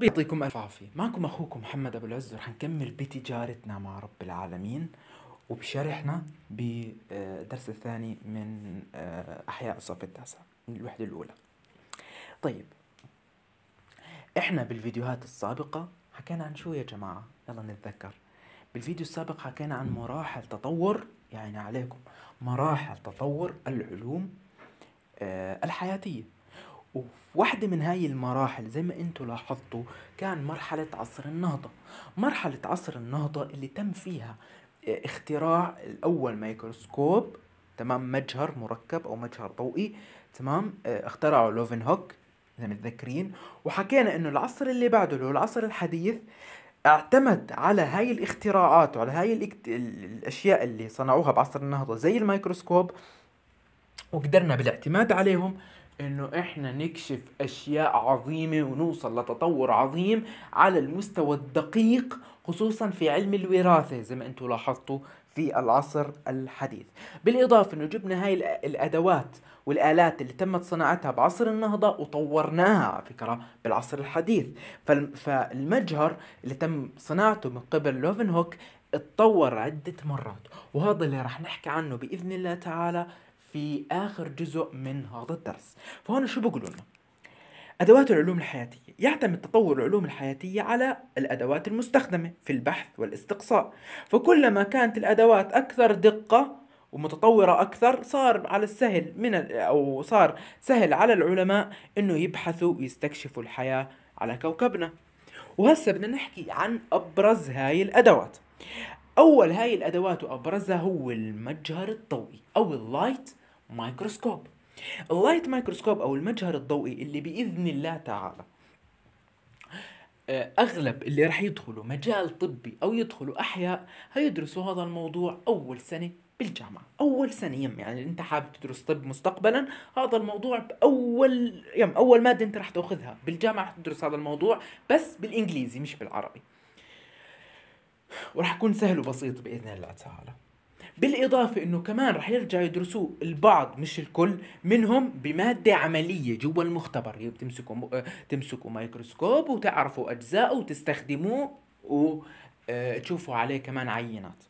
بيعطيكم يعطيكم ألف عافية معكم أخوكم محمد أبو العز ورح نكمل بتجارتنا مع رب العالمين وبشرحنا بالدرس آه، الثاني من آه، أحياء الصف التاسع من الوحدة الأولى طيب إحنا بالفيديوهات السابقة حكينا عن شو يا جماعة يلا نتذكر بالفيديو السابق حكينا عن مراحل تطور يعني عليكم مراحل تطور العلوم آه، الحياتية وفي واحدة من هاي المراحل زي ما انتوا لاحظتوا كان مرحلة عصر النهضة مرحلة عصر النهضة اللي تم فيها آه، اختراع الأول مايكروسكوب تمام مجهر مركب أو مجهر ضوئي تمام آه، اخترعه لوفن هوك اذا متذكرين وحكينا انه العصر اللي بعده اللي هو العصر الحديث اعتمد على هاي الاختراعات وعلى هاي الاكت... الاشياء اللي صنعوها بعصر النهضه زي الميكروسكوب وقدرنا بالاعتماد عليهم انه احنا نكشف اشياء عظيمة ونوصل لتطور عظيم على المستوى الدقيق خصوصا في علم الوراثة زي ما انتم لاحظتوا في العصر الحديث بالاضافة انه جبنا هاي الادوات والالات اللي تمت صناعتها بعصر النهضة وطورناها على فكرة بالعصر الحديث فالمجهر اللي تم صناعته من قبل لوفنهوك اتطور عدة مرات وهذا اللي رح نحكي عنه بإذن الله تعالى في آخر جزء من هذا الدرس فهون شو بقولوا لنا أدوات العلوم الحياتية يعتمد تطور العلوم الحياتية على الأدوات المستخدمة في البحث والاستقصاء فكلما كانت الأدوات أكثر دقة ومتطورة أكثر صار على السهل من أو صار سهل على العلماء إنه يبحثوا ويستكشفوا الحياة على كوكبنا وهسه بدنا نحكي عن أبرز هاي الأدوات أول هاي الأدوات وأبرزها هو المجهر الضوئي أو اللايت مايكروسكوب اللايت مايكروسكوب او المجهر الضوئي اللي باذن الله تعالى آه، اغلب اللي راح يدخلوا مجال طبي او يدخلوا احياء هيدرسوا هذا الموضوع اول سنه بالجامعة أول سنة يم يعني أنت حابب تدرس طب مستقبلا هذا الموضوع بأول يم أول مادة أنت راح تأخذها بالجامعة راح تدرس هذا الموضوع بس بالإنجليزي مش بالعربي وراح يكون سهل وبسيط بإذن الله تعالى بالاضافه انه كمان رح يرجع يدرسوه البعض مش الكل منهم بماده عمليه جوا المختبر يعني بتمسكوا آه، تمسكوا مايكروسكوب وتعرفوا أجزاء وتستخدموه وتشوفوا آه، عليه كمان عينات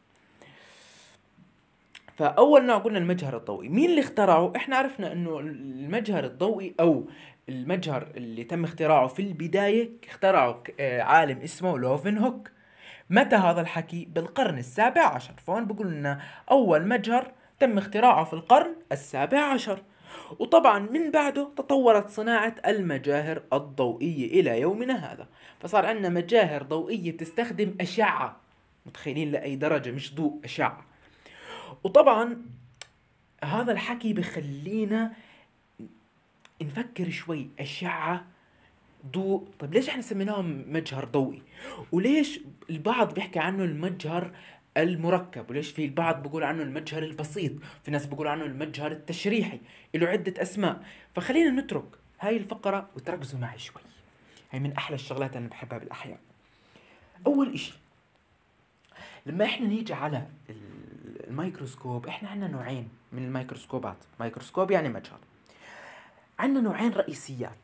فاول نوع قلنا المجهر الضوئي مين اللي اخترعه احنا عرفنا انه المجهر الضوئي او المجهر اللي تم اختراعه في البدايه اخترعه آه، عالم اسمه لوفن هوك متى هذا الحكي؟ بالقرن السابع عشر فهون بقول لنا أول مجهر تم اختراعه في القرن السابع عشر وطبعا من بعده تطورت صناعة المجاهر الضوئية إلى يومنا هذا فصار عندنا مجاهر ضوئية تستخدم أشعة متخيلين لأي درجة مش ضوء أشعة وطبعا هذا الحكي بخلينا نفكر شوي أشعة ضوء طيب ليش احنا سميناهم مجهر ضوئي وليش البعض بيحكي عنه المجهر المركب وليش في البعض بيقول عنه المجهر البسيط في ناس بيقول عنه المجهر التشريحي له عدة أسماء فخلينا نترك هاي الفقرة وتركزوا معي شوي هاي من أحلى الشغلات أنا بحبها بالأحياء أول إشي لما إحنا نيجي على الميكروسكوب إحنا عندنا نوعين من الميكروسكوبات ميكروسكوب يعني مجهر عندنا نوعين رئيسيات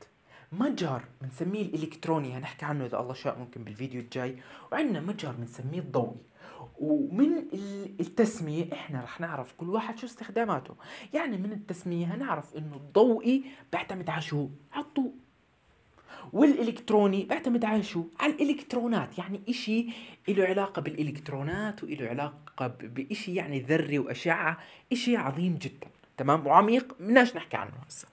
مجر بنسميه الالكتروني هنحكي يعني عنه اذا الله شاء ممكن بالفيديو الجاي وعندنا مجر بنسميه الضوئي ومن التسمية احنا رح نعرف كل واحد شو استخداماته يعني من التسمية هنعرف انه الضوئي بيعتمد على شو على الضوء والالكتروني بيعتمد على شو على الالكترونات يعني اشي له علاقة بالالكترونات وله علاقة باشي يعني ذري واشعة اشي عظيم جدا تمام وعميق بدناش نحكي عنه هسه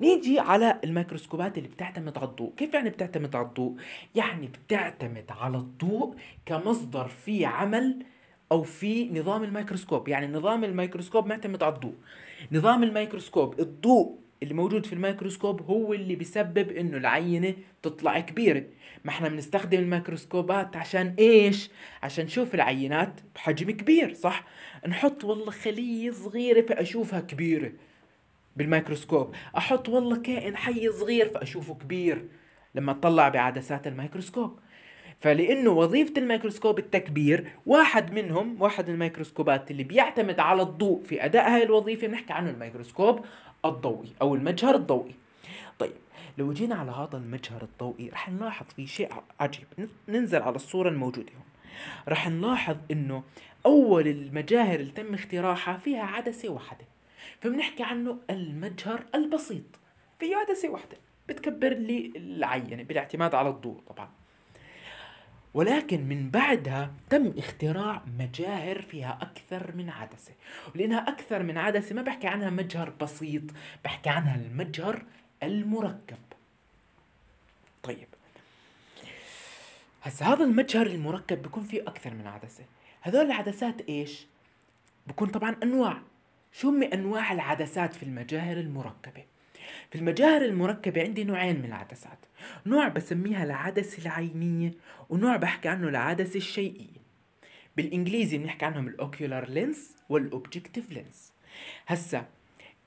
نيجي على الميكروسكوبات اللي بتعتمد على الضوء كيف يعني بتعتمد على الضوء يعني بتعتمد على الضوء كمصدر في عمل او في نظام الميكروسكوب يعني نظام الميكروسكوب معتمد على الضوء نظام الميكروسكوب الضوء اللي موجود في الميكروسكوب هو اللي بيسبب انه العينة تطلع كبيرة ما احنا بنستخدم الميكروسكوبات عشان ايش عشان نشوف العينات بحجم كبير صح نحط والله خلية صغيرة فاشوفها كبيرة بالميكروسكوب احط والله كائن حي صغير فاشوفه كبير لما اطلع بعدسات الميكروسكوب فلانه وظيفه الميكروسكوب التكبير واحد منهم واحد من الميكروسكوبات اللي بيعتمد على الضوء في اداء هاي الوظيفه بنحكي عنه الميكروسكوب الضوئي او المجهر الضوئي طيب لو جينا على هذا المجهر الضوئي رح نلاحظ في شيء عجيب ننزل على الصورة الموجودة هون رح نلاحظ انه اول المجاهر اللي تم اختراعها فيها عدسة واحدة فبنحكي عنه المجهر البسيط في عدسة واحدة بتكبر لي العينة يعني بالاعتماد على الضوء طبعا ولكن من بعدها تم اختراع مجاهر فيها أكثر من عدسة ولأنها أكثر من عدسة ما بحكي عنها مجهر بسيط بحكي عنها المجهر المركب طيب هسا هذا المجهر المركب بيكون فيه أكثر من عدسة هذول العدسات إيش؟ بكون طبعا أنواع شو هم أنواع العدسات في المجاهر المركبة؟ في المجاهر المركبة عندي نوعين من العدسات نوع بسميها العدسة العينية ونوع بحكي عنه العدسة الشيئية بالإنجليزي بنحكي عنهم الأوكيولار لينس والأوبجيكتيف لينس هسا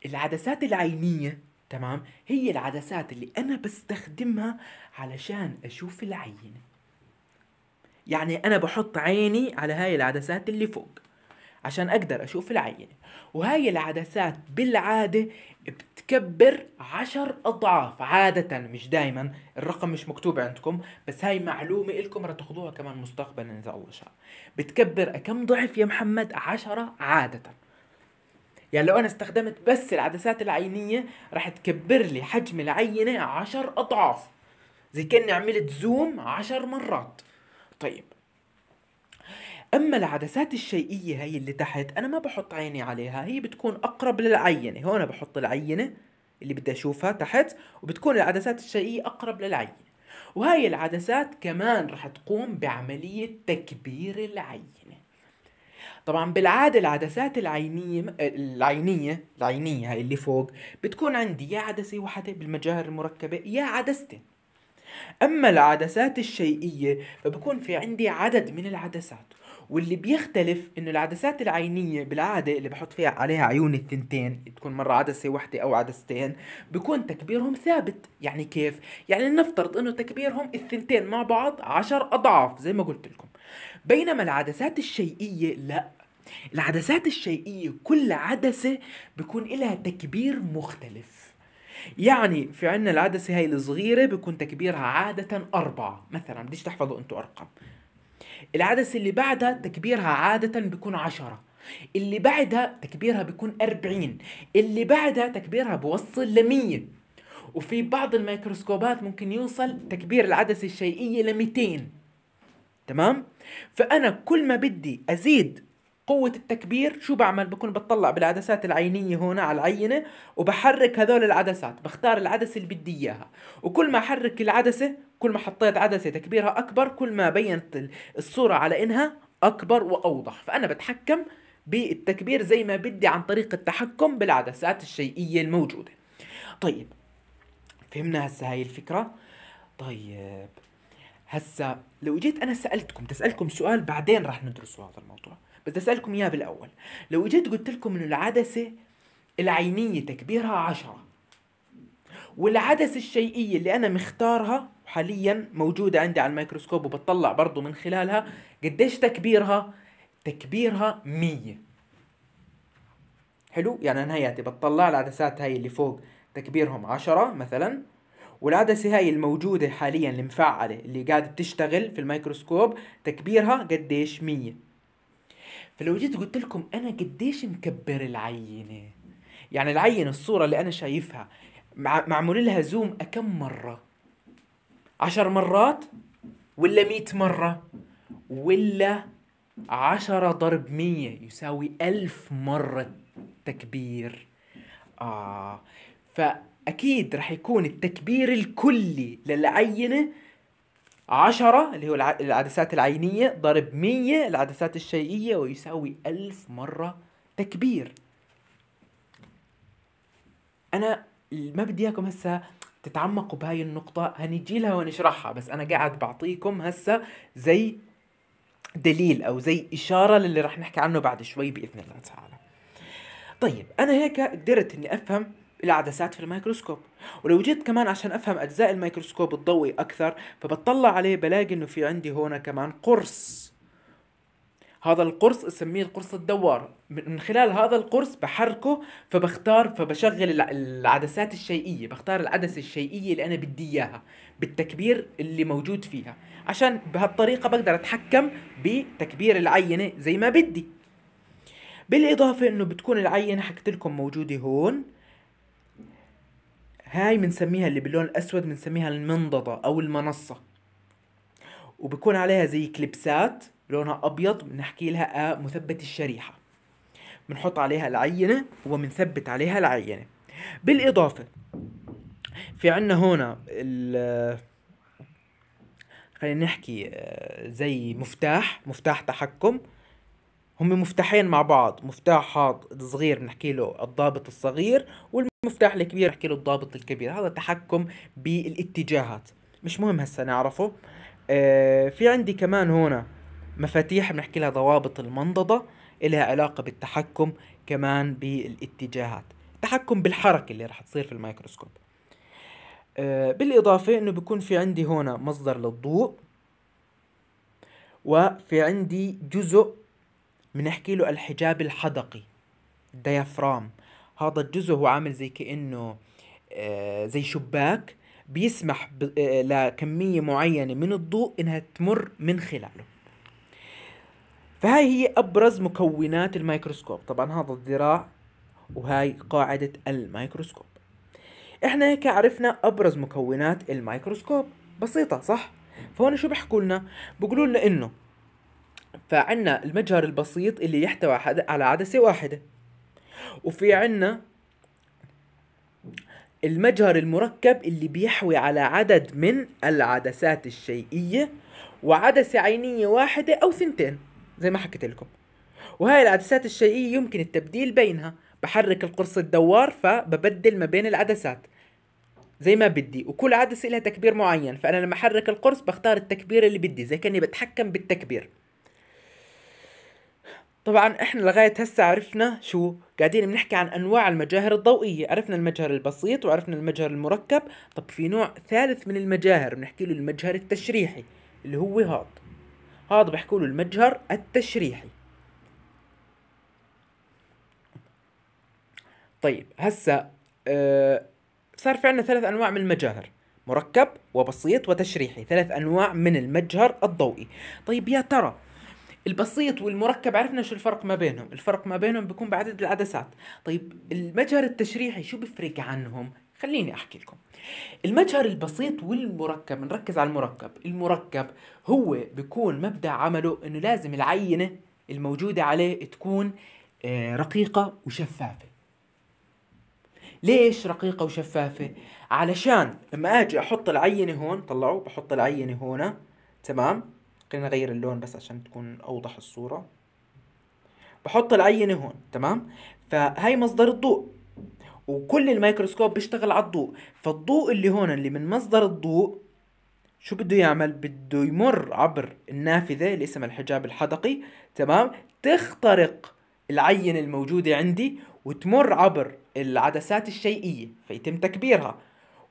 العدسات العينية تمام هي العدسات اللي أنا بستخدمها علشان أشوف العينة يعني أنا بحط عيني على هاي العدسات اللي فوق عشان أقدر أشوف العينة وهاي العدسات بالعادة بتكبر عشر أضعاف عادة مش دايما الرقم مش مكتوب عندكم بس هاي معلومة إلكم رح تاخذوها كمان مستقبلا إذا الله شاء بتكبر كم ضعف يا محمد عشرة عادة يعني لو أنا استخدمت بس العدسات العينية رح تكبر لي حجم العينة عشر أضعاف زي كأني عملت زوم عشر مرات طيب اما العدسات الشيئيه هي اللي تحت انا ما بحط عيني عليها هي بتكون اقرب للعينه هون بحط العينه اللي بدي اشوفها تحت وبتكون العدسات الشيئيه اقرب للعينه وهاي العدسات كمان رح تقوم بعمليه تكبير العينه طبعا بالعاده العدسات العينيه العينيه العينيه هاي اللي فوق بتكون عندي يا عدسه واحده بالمجاهر المركبه يا عدستين اما العدسات الشيئيه فبكون في عندي عدد من العدسات واللي بيختلف انه العدسات العينيه بالعاده اللي بحط فيها عليها عيون الثنتين تكون مره عدسه واحده او عدستين بكون تكبيرهم ثابت يعني كيف يعني نفترض انه تكبيرهم الثنتين مع بعض عشر اضعاف زي ما قلت لكم بينما العدسات الشيئيه لا العدسات الشيئيه كل عدسه بكون لها تكبير مختلف يعني في عنا العدسة هاي الصغيرة بيكون تكبيرها عادة أربعة مثلا بديش تحفظوا أنتوا أرقام العدسة اللي بعدها تكبيرها عادة بيكون عشرة اللي بعدها تكبيرها بيكون أربعين اللي بعدها تكبيرها بوصل لمية وفي بعض الميكروسكوبات ممكن يوصل تكبير العدسة الشيئية لميتين تمام؟ فأنا كل ما بدي أزيد قوة التكبير شو بعمل بكون بطلع بالعدسات العينية هون على العينة وبحرك هذول العدسات بختار العدسة اللي بدي إياها وكل ما أحرك العدسة كل ما حطيت عدسة تكبيرها أكبر كل ما بينت الصورة على إنها أكبر وأوضح فأنا بتحكم بالتكبير زي ما بدي عن طريق التحكم بالعدسات الشيئية الموجودة طيب فهمنا هسا هاي الفكرة طيب هسا لو جيت انا سالتكم تسالكم سؤال بعدين رح ندرسوا هذا الموضوع بس اسالكم اياها بالاول لو اجيت قلت لكم انه العدسه العينيه تكبيرها عشرة والعدسه الشيئيه اللي انا مختارها حاليا موجوده عندي على الميكروسكوب وبتطلع برضه من خلالها قديش تكبيرها تكبيرها 100 حلو يعني انا هياتي بتطلع العدسات هاي اللي فوق تكبيرهم عشرة مثلا والعدسة هاي الموجودة حاليا المفعلة اللي قاعدة بتشتغل في الميكروسكوب تكبيرها قديش مية فلو جيت قلت لكم انا قديش مكبر العينه يعني العينه الصوره اللي انا شايفها معمول لها زوم كم مره عشر مرات ولا مئة مرة ولا عشرة ضرب مية يساوي ألف مرة تكبير آه فأكيد رح يكون التكبير الكلي للعينة 10 اللي هو العدسات العينية ضرب 100 العدسات الشيئية ويساوي 1000 مرة تكبير أنا ما بدي إياكم هسا تتعمقوا بهاي النقطة هنيجي لها ونشرحها بس أنا قاعد بعطيكم هسا زي دليل أو زي إشارة للي رح نحكي عنه بعد شوي بإذن الله تعالى طيب أنا هيك قدرت إني أفهم العدسات في الميكروسكوب ولو جيت كمان عشان أفهم أجزاء الميكروسكوب الضوئي أكثر فبطلع عليه بلاقي إنه في عندي هنا كمان قرص هذا القرص اسميه القرص الدوار من خلال هذا القرص بحركه فبختار فبشغل العدسات الشيئية بختار العدسة الشيئية اللي أنا بدي إياها بالتكبير اللي موجود فيها عشان بهالطريقة بقدر أتحكم بتكبير العينة زي ما بدي بالإضافة إنه بتكون العينة حكت لكم موجودة هون هاي بنسميها اللي باللون الأسود بنسميها المنضدة أو المنصة وبكون عليها زي كلبسات لونها أبيض بنحكي لها آه، مثبت الشريحة بنحط عليها العينة وبنثبت عليها العينة بالإضافة في عنا هنا ال خلينا نحكي آه، زي مفتاح مفتاح تحكم هم مفتاحين مع بعض مفتاح حاط صغير بنحكي له الضابط الصغير والمفتاح الكبير بنحكي له الضابط الكبير هذا تحكم بالاتجاهات مش مهم هسه نعرفه آه، في عندي كمان هنا مفاتيح بنحكي لها ضوابط المنضدة إلها علاقة بالتحكم كمان بالاتجاهات تحكم بالحركة اللي راح تصير في الميكروسكوب آه، بالإضافة أنه بيكون في عندي هنا مصدر للضوء وفي عندي جزء بنحكي له الحجاب الحدقي الديافرام هذا الجزء هو عامل زي كأنه آه، زي شباك بيسمح آه، لكمية معينة من الضوء إنها تمر من خلاله فهاي هي أبرز مكونات الميكروسكوب طبعا هذا الذراع وهاي قاعدة الميكروسكوب احنا هيك عرفنا أبرز مكونات الميكروسكوب بسيطة صح؟ فهون شو بيحكوا لنا؟ بيقولوا لنا إنه فعنا المجهر البسيط اللي يحتوي على عدسة واحدة وفي عنا المجهر المركب اللي بيحوي على عدد من العدسات الشيئية وعدسة عينية واحدة أو ثنتين زي ما حكيت لكم وهاي العدسات الشيئية يمكن التبديل بينها بحرك القرص الدوار فببدل ما بين العدسات زي ما بدي وكل عدسة لها تكبير معين فأنا لما أحرك القرص بختار التكبير اللي بدي زي كأني بتحكم بالتكبير طبعا احنا لغاية هسه عرفنا شو قاعدين بنحكي عن انواع المجاهر الضوئية عرفنا المجهر البسيط وعرفنا المجهر المركب طب في نوع ثالث من المجاهر بنحكي له المجهر التشريحي اللي هو هاد هذا بحكوا له المجهر التشريحي طيب هسه آه صار في عندنا ثلاث انواع من المجاهر مركب وبسيط وتشريحي ثلاث انواع من المجهر الضوئي طيب يا ترى البسيط والمركب عرفنا شو الفرق ما بينهم الفرق ما بينهم بيكون بعدد العدسات طيب المجهر التشريحي شو بيفرق عنهم خليني احكي لكم المجهر البسيط والمركب نركز على المركب المركب هو بيكون مبدا عمله انه لازم العينه الموجوده عليه تكون آه، رقيقه وشفافه ليش رقيقة وشفافة؟ علشان لما اجي احط العينة هون طلعوا بحط العينة هون تمام؟ خلينا اغير اللون بس عشان تكون اوضح الصورة بحط العينة هون تمام فهي مصدر الضوء وكل الميكروسكوب بيشتغل على الضوء فالضوء اللي هون اللي من مصدر الضوء شو بده يعمل بده يمر عبر النافذة اللي اسمها الحجاب الحدقي تمام تخترق العينة الموجودة عندي وتمر عبر العدسات الشيئية فيتم تكبيرها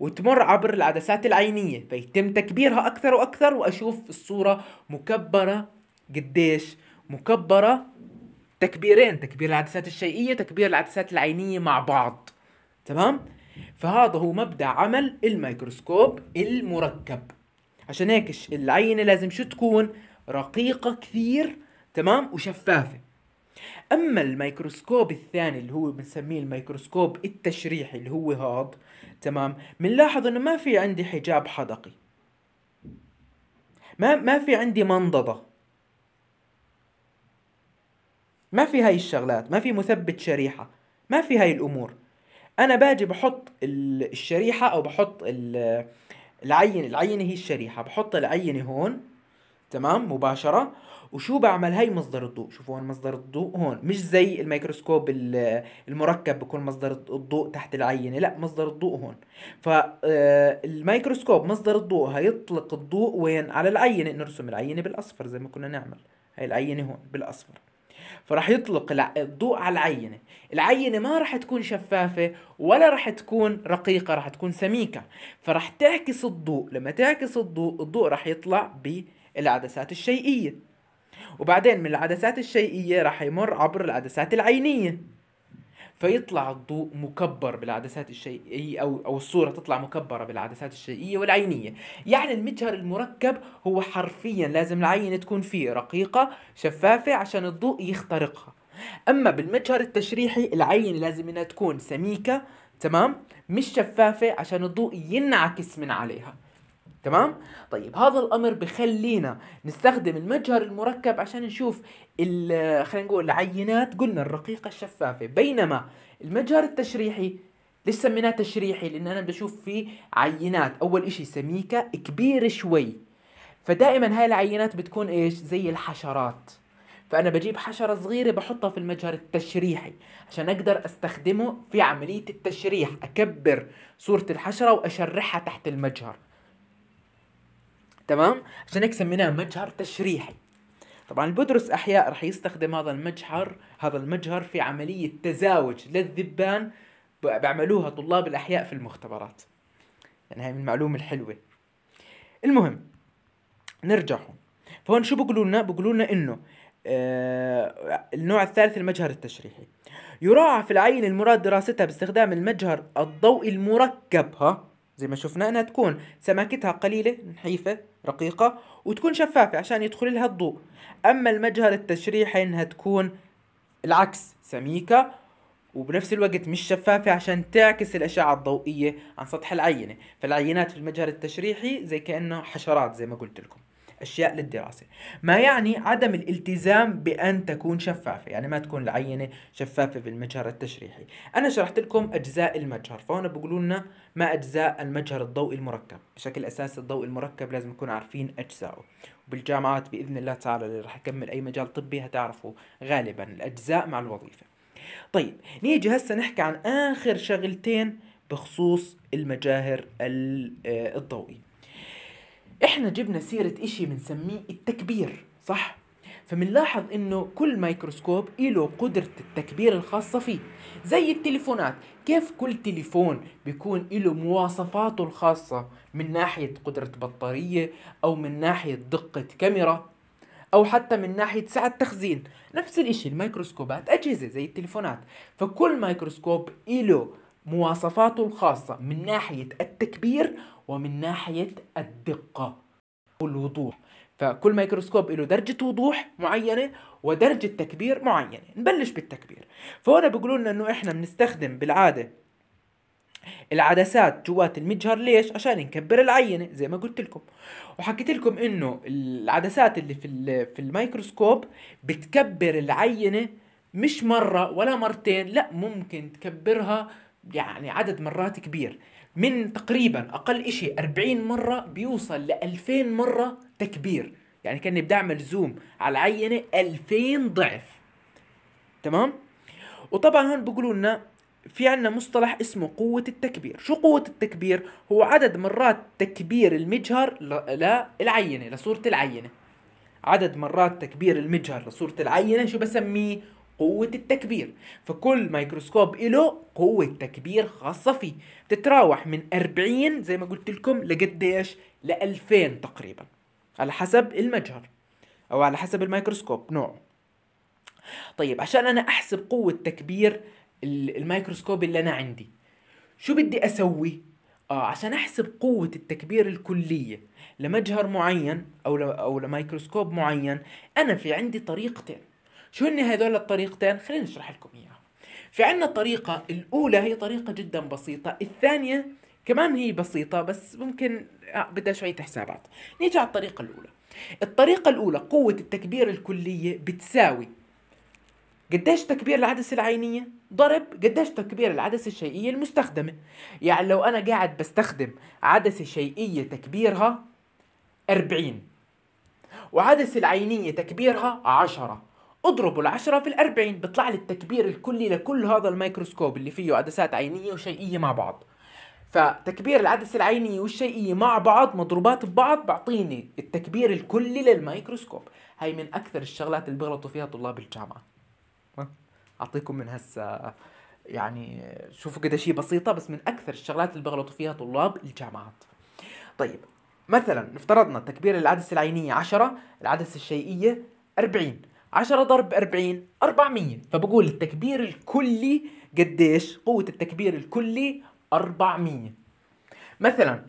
وتمر عبر العدسات العينية فيتم تكبيرها أكثر وأكثر وأشوف الصورة مكبرة قديش مكبرة تكبيرين تكبير العدسات الشيئية تكبير العدسات العينية مع بعض تمام؟ فهذا هو مبدأ عمل الميكروسكوب المركب عشان هيك العينة لازم شو تكون رقيقة كثير تمام وشفافة اما الميكروسكوب الثاني اللي هو بنسميه الميكروسكوب التشريحي اللي هو هاض تمام بنلاحظ انه ما في عندي حجاب حدقي ما ما في عندي منضده ما في هاي الشغلات ما في مثبت شريحه ما في هاي الامور انا باجي بحط الشريحه او بحط العينه العينه هي الشريحه بحط العينه هون تمام مباشره وشو بعمل هي مصدر الضوء شوفوا هون مصدر الضوء هون مش زي الميكروسكوب المركب بكون مصدر الضوء تحت العينه لا مصدر الضوء هون فالميكروسكوب آه، مصدر الضوء هيطلق الضوء وين على العينه نرسم العينه بالاصفر زي ما كنا نعمل هي العينه هون بالاصفر فراح يطلق الضوء على العينه العينه ما راح تكون شفافه ولا راح تكون رقيقه راح تكون سميكه فراح تعكس الضوء لما تعكس الضوء الضوء راح يطلع ب العدسات الشيئية وبعدين من العدسات الشيئية راح يمر عبر العدسات العينية فيطلع الضوء مكبر بالعدسات الشيئية أو, أو الصورة تطلع مكبرة بالعدسات الشيئية والعينية يعني المجهر المركب هو حرفيا لازم العينة تكون فيه رقيقة شفافة عشان الضوء يخترقها أما بالمجهر التشريحي العينة لازم إنها تكون سميكة تمام مش شفافة عشان الضوء ينعكس من عليها تمام؟ طيب هذا الامر بخلينا نستخدم المجهر المركب عشان نشوف خلينا نقول العينات قلنا الرقيقه الشفافه بينما المجهر التشريحي ليش سميناه تشريحي؟ لان انا بشوف فيه عينات اول اشي سميكه كبيره شوي فدائما هاي العينات بتكون ايش؟ زي الحشرات فانا بجيب حشره صغيره بحطها في المجهر التشريحي عشان اقدر استخدمه في عمليه التشريح اكبر صوره الحشره واشرحها تحت المجهر تمام عشان هيك سميناه مجهر تشريحي طبعا البودرس احياء رح يستخدم هذا المجهر هذا المجهر في عمليه تزاوج للذبان بيعملوها طلاب الاحياء في المختبرات يعني هاي من المعلومه الحلوه المهم نرجع هون فهون شو بيقولوا لنا بيقولوا لنا انه آه النوع الثالث المجهر التشريحي يراعى في العين المراد دراستها باستخدام المجهر الضوئي المركب ها زي ما شفنا انها تكون سماكتها قليلة نحيفة رقيقة وتكون شفافة عشان يدخل لها الضوء أما المجهر التشريحي إنها تكون العكس سميكة وبنفس الوقت مش شفافة عشان تعكس الأشعة الضوئية عن سطح العينة فالعينات في المجهر التشريحي زي كأنه حشرات زي ما قلت لكم أشياء للدراسة ما يعني عدم الالتزام بأن تكون شفافة يعني ما تكون العينة شفافة في المجهر التشريحي أنا شرحت لكم أجزاء المجهر فهنا بيقولوا لنا ما أجزاء المجهر الضوئي المركب بشكل أساسي الضوء المركب لازم نكون عارفين أجزائه بالجامعات بإذن الله تعالى اللي راح يكمل أي مجال طبي هتعرفوا غالبا الأجزاء مع الوظيفة طيب نيجي هسه نحكي عن آخر شغلتين بخصوص المجاهر آه، الضوئيه احنا جبنا سيرة اشي بنسميه التكبير صح؟ فمنلاحظ انه كل ميكروسكوب له قدرة التكبير الخاصة فيه زي التليفونات كيف كل تليفون بيكون له مواصفاته الخاصة من ناحية قدرة بطارية او من ناحية دقة كاميرا او حتى من ناحية سعة تخزين نفس الاشي الميكروسكوبات اجهزة زي التليفونات فكل ميكروسكوب له مواصفاته الخاصة من ناحية التكبير ومن ناحية الدقة والوضوح فكل ميكروسكوب له درجة وضوح معينة ودرجة تكبير معينة نبلش بالتكبير فهنا بيقولوا لنا انه احنا بنستخدم بالعادة العدسات جوات المجهر ليش؟ عشان نكبر العينة زي ما قلت لكم وحكيت لكم انه العدسات اللي في, في الميكروسكوب بتكبر العينة مش مرة ولا مرتين لا ممكن تكبرها يعني عدد مرات كبير من تقريبا اقل شيء 40 مره بيوصل ل 2000 مره تكبير يعني كاني بدعمل زوم على عينه 2000 ضعف تمام وطبعا هون بيقولوا لنا في عنا مصطلح اسمه قوة التكبير شو قوة التكبير؟ هو عدد مرات تكبير المجهر للعينة لصورة العينة عدد مرات تكبير المجهر لصورة العينة شو بسميه؟ قوة التكبير فكل ميكروسكوب له قوة تكبير خاصة فيه بتتراوح من 40 زي ما قلت لكم لقديش ل 2000 تقريبا على حسب المجهر أو على حسب الميكروسكوب نوعه طيب عشان أنا أحسب قوة تكبير الميكروسكوب اللي أنا عندي شو بدي أسوي؟ آه عشان أحسب قوة التكبير الكلية لمجهر معين أو أو لميكروسكوب معين أنا في عندي طريقتين شو هن هذول الطريقتين خلينا نشرح لكم اياها في عنا الطريقة الأولى هي طريقة جدا بسيطة الثانية كمان هي بسيطة بس ممكن آه، بدها شوية حسابات نيجي على الطريقة الأولى الطريقة الأولى قوة التكبير الكلية بتساوي قديش تكبير العدسة العينية ضرب قديش تكبير العدسة الشيئية المستخدمة يعني لو أنا قاعد بستخدم عدسة شيئية تكبيرها 40 وعدسة العينية تكبيرها 10 اضربوا العشرة في الأربعين بيطلع لي التكبير الكلي لكل هذا الميكروسكوب اللي فيه عدسات عينية وشيئية مع بعض فتكبير العدسة العينية والشيئية مع بعض مضروبات ببعض بعطيني التكبير الكلي للميكروسكوب هاي من أكثر الشغلات اللي بغلطوا فيها طلاب الجامعة أعطيكم من هسا يعني شوفوا كده شيء بسيطة بس من أكثر الشغلات اللي بغلطوا فيها طلاب الجامعات طيب مثلا افترضنا تكبير العدسة العينية 10 العدسة الشيئية 40 10 ضرب 40 400 فبقول التكبير الكلي قديش قوة التكبير الكلي 400 مثلا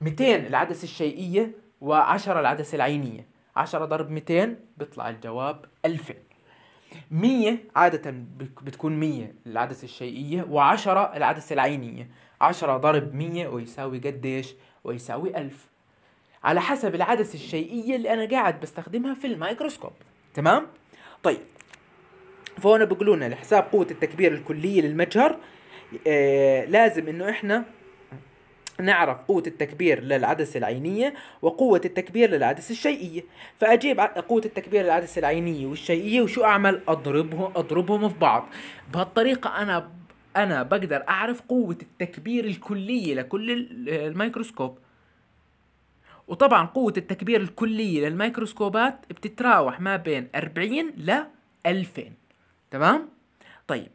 200 العدسة الشيئية و10 العدسة العينية 10 ضرب 200 بيطلع الجواب 2000 100 عادة بتكون 100 العدسة الشيئية و10 العدسة العينية 10 ضرب 100 ويساوي قديش؟ ويساوي 1000 على حسب العدسة الشيئية اللي أنا قاعد بستخدمها في الميكروسكوب تمام طيب فهنا بيقولون لنا لحساب قوه التكبير الكليه للمجهر آه لازم انه احنا نعرف قوة التكبير للعدسة العينية وقوة التكبير للعدسة الشيئية فأجيب قوة التكبير للعدسة العينية والشيئية وشو أعمل أضربهم أضربهم في بعض بهالطريقة أنا أنا بقدر أعرف قوة التكبير الكلية لكل الميكروسكوب وطبعا قوة التكبير الكلية للميكروسكوبات بتتراوح ما بين 40 ل 2000 تمام؟ طيب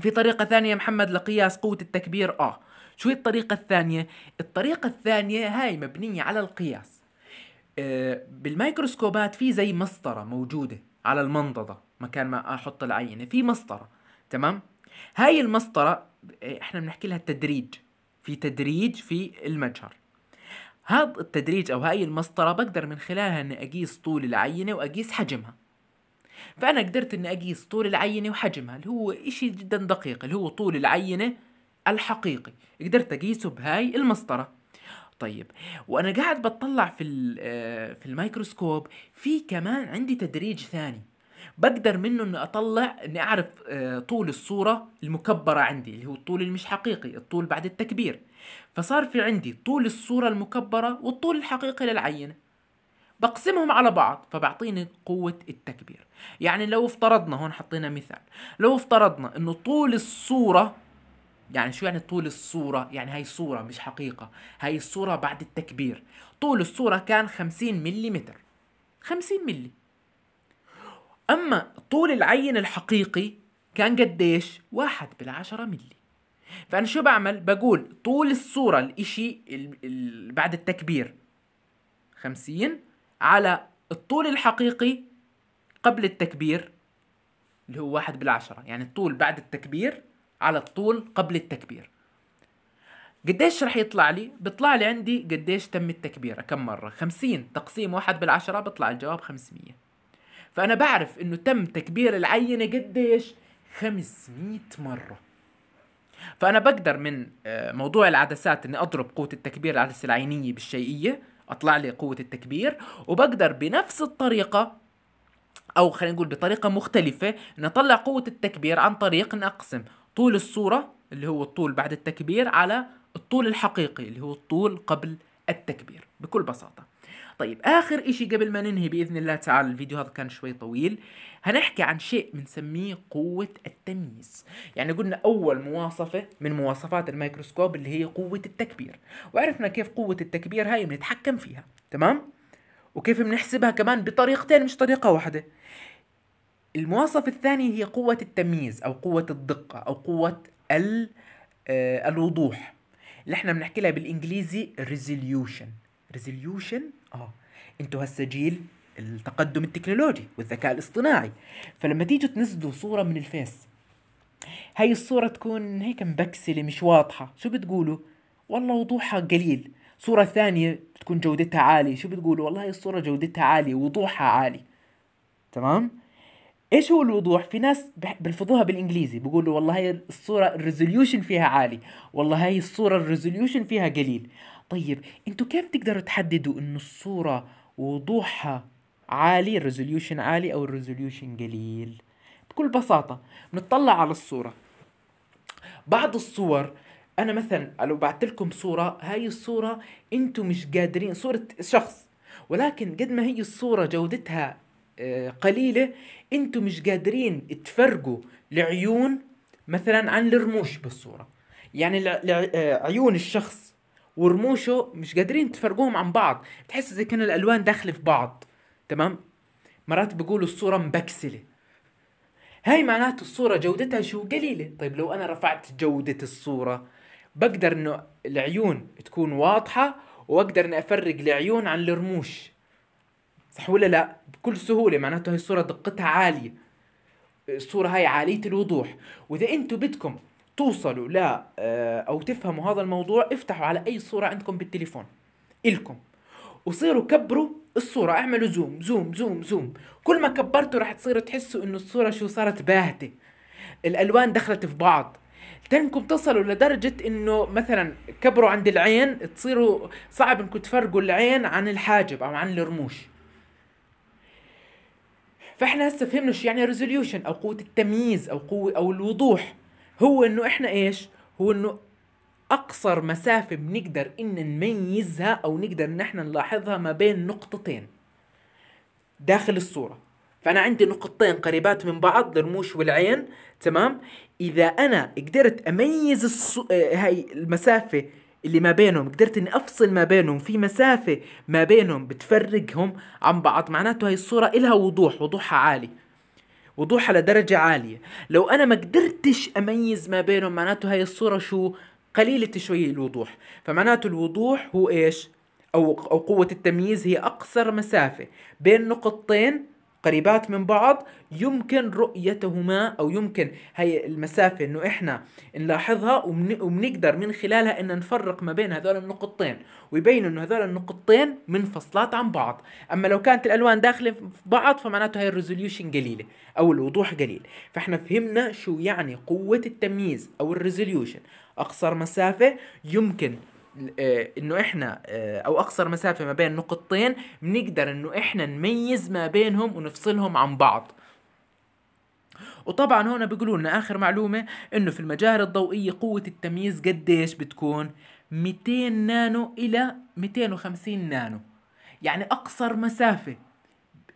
في طريقة ثانية يا محمد لقياس قوة التكبير آه شو هي الطريقة الثانية؟ الطريقة الثانية هاي مبنية على القياس آه، بالميكروسكوبات في زي مسطرة موجودة على المنضدة مكان ما أحط العينة في مسطرة تمام؟ هاي المسطرة آه، احنا بنحكي لها التدريج في تدريج في المجهر هذا التدريج أو هاي المسطرة بقدر من خلالها أني أقيس طول العينة وأقيس حجمها فأنا قدرت أني أقيس طول العينة وحجمها اللي هو إشي جدا دقيق اللي هو طول العينة الحقيقي قدرت أقيسه بهاي المسطرة طيب وانا قاعد بطلع في آه، في الميكروسكوب في كمان عندي تدريج ثاني بقدر منه اني اطلع اني اعرف آه، طول الصوره المكبره عندي اللي هو الطول اللي مش حقيقي الطول بعد التكبير فصار في عندي طول الصوره المكبره والطول الحقيقي للعينه بقسمهم على بعض فبعطيني قوة التكبير يعني لو افترضنا هون حطينا مثال لو افترضنا انه طول الصورة يعني شو يعني طول الصورة يعني هاي صورة مش حقيقة هاي الصورة بعد التكبير طول الصورة كان 50 ملي متر 50 ملي أما طول العين الحقيقي كان قديش؟ واحد بالعشرة ملي فأنا شو بعمل؟ بقول طول الصورة الإشي بعد التكبير خمسين على الطول الحقيقي قبل التكبير اللي هو واحد بالعشرة يعني الطول بعد التكبير على الطول قبل التكبير قديش رح يطلع لي؟ بيطلع لي عندي قديش تم التكبيرة كم مرة؟ خمسين تقسيم واحد بالعشرة بيطلع الجواب خمسمية فانا بعرف انه تم تكبير العينه قديش 500 مره فانا بقدر من آه، موضوع العدسات اني اضرب قوه التكبير العدسه العينيه بالشيئيه اطلع لي قوه التكبير وبقدر بنفس الطريقه او خلينا نقول بطريقه مختلفه نطلع اطلع قوه التكبير عن طريق نقسم اقسم طول الصوره اللي هو الطول بعد التكبير على الطول الحقيقي اللي هو الطول قبل التكبير بكل بساطه طيب اخر اشي قبل ما ننهي باذن الله تعالى الفيديو هذا كان شوي طويل هنحكي عن شيء بنسميه قوة التمييز يعني قلنا اول مواصفة من مواصفات الميكروسكوب اللي هي قوة التكبير وعرفنا كيف قوة التكبير هاي بنتحكم فيها تمام وكيف بنحسبها كمان بطريقتين مش طريقة واحدة المواصفة الثانية هي قوة التمييز أو قوة الدقة أو قوة ال آه، الوضوح اللي احنا بنحكي لها بالانجليزي resolution resolution اه انتوا هسه جيل التقدم التكنولوجي والذكاء الاصطناعي فلما تيجوا تنزلوا صورة من الفيس هاي الصورة تكون هيك مبكسلة مش واضحة شو بتقولوا والله وضوحها قليل صورة ثانية تكون جودتها عالية شو بتقولوا والله هاي الصورة جودتها عالية وضوحها عالي تمام ايش هو الوضوح في ناس بلفظوها بالانجليزي بيقولوا والله هاي الصورة الريزوليوشن فيها عالي والله هاي الصورة الريزوليوشن فيها قليل طيب انتوا كيف تقدروا تحددوا انه الصورة وضوحها عالي الريزوليوشن عالي او الريزوليوشن قليل بكل بساطة بنطلع على الصورة بعض الصور انا مثلا لو بعت لكم صورة هاي الصورة انتوا مش قادرين صورة شخص ولكن قد ما هي الصورة جودتها آه، قليلة انتوا مش قادرين تفرقوا العيون مثلا عن الرموش بالصورة يعني آه، عيون الشخص ورموشه مش قادرين تفرقوهم عن بعض تحس زي كان الالوان داخله في بعض تمام مرات بقولوا الصوره مبكسله هاي معناته الصورة جودتها شو قليلة طيب لو أنا رفعت جودة الصورة بقدر أنه العيون تكون واضحة وأقدر أني أفرق العيون عن الرموش صح ولا لا بكل سهولة معناته هاي الصورة دقتها عالية الصورة هاي عالية الوضوح وإذا أنتوا بدكم توصلوا ل آه، او تفهموا هذا الموضوع افتحوا على اي صوره عندكم بالتليفون الكم وصيروا كبروا الصورة اعملوا زوم زوم زوم زوم كل ما كبرتوا راح تصيروا تحسوا انه الصورة شو صارت باهتة الالوان دخلت في بعض تنكم تصلوا لدرجة انه مثلا كبروا عند العين تصيروا صعب انكم تفرقوا العين عن الحاجب او عن الرموش فاحنا هسه فهمنا شو يعني ريزوليوشن او قوة التمييز او قوة او الوضوح هو انه احنا ايش هو انه اقصر مسافة بنقدر ان نميزها او نقدر ان احنا نلاحظها ما بين نقطتين داخل الصورة فانا عندي نقطتين قريبات من بعض الرموش والعين تمام اذا انا قدرت اميز الصو... آه، هاي المسافة اللي ما بينهم قدرت اني افصل ما بينهم في مسافة ما بينهم بتفرقهم عن بعض معناته هاي الصورة الها وضوح وضوحها عالي وضوحها لدرجة عالية لو أنا ما قدرتش أميز ما بينهم معناته هاي الصورة شو قليلة شوي الوضوح فمعناته الوضوح هو إيش أو, أو قوة التمييز هي أقصر مسافة بين نقطتين قريبات من بعض يمكن رؤيتهما او يمكن هي المسافه انه احنا نلاحظها وبنقدر من خلالها ان نفرق ما بين هذول النقطتين ويبين انه هذول النقطتين منفصلات عن بعض اما لو كانت الالوان داخله في بعض فمعناته هي الريزوليوشن قليله او الوضوح قليل فاحنا فهمنا شو يعني قوه التمييز او الريزوليوشن اقصر مسافه يمكن آه، انه احنا آه، او اقصر مسافه ما بين نقطتين بنقدر انه احنا نميز ما بينهم ونفصلهم عن بعض وطبعا هنا بيقولوا لنا اخر معلومه انه في المجاهر الضوئيه قوه التمييز قديش بتكون 200 نانو الى 250 نانو يعني اقصر مسافه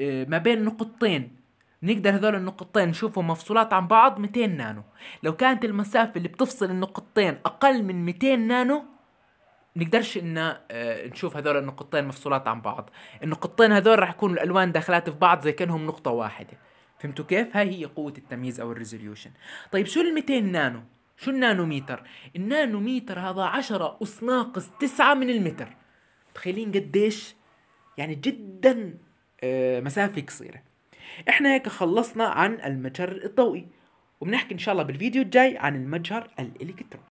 آه، ما بين نقطتين نقدر هذول النقطتين نشوفهم مفصولات عن بعض 200 نانو لو كانت المسافة اللي بتفصل النقطتين أقل من 200 نانو بنقدرش ان آه، نشوف هذول النقطتين مفصولات عن بعض النقطتين هذول راح يكونوا الالوان داخلات في بعض زي كانهم نقطه واحده فهمتوا كيف هاي هي قوه التمييز او الريزوليوشن طيب شو ال200 نانو شو النانوميتر النانوميتر هذا 10 اس ناقص 9 من المتر متخيلين قديش يعني جدا آه، مسافه قصيره احنا هيك خلصنا عن المجهر الضوئي وبنحكي ان شاء الله بالفيديو الجاي عن المجهر الالكتروني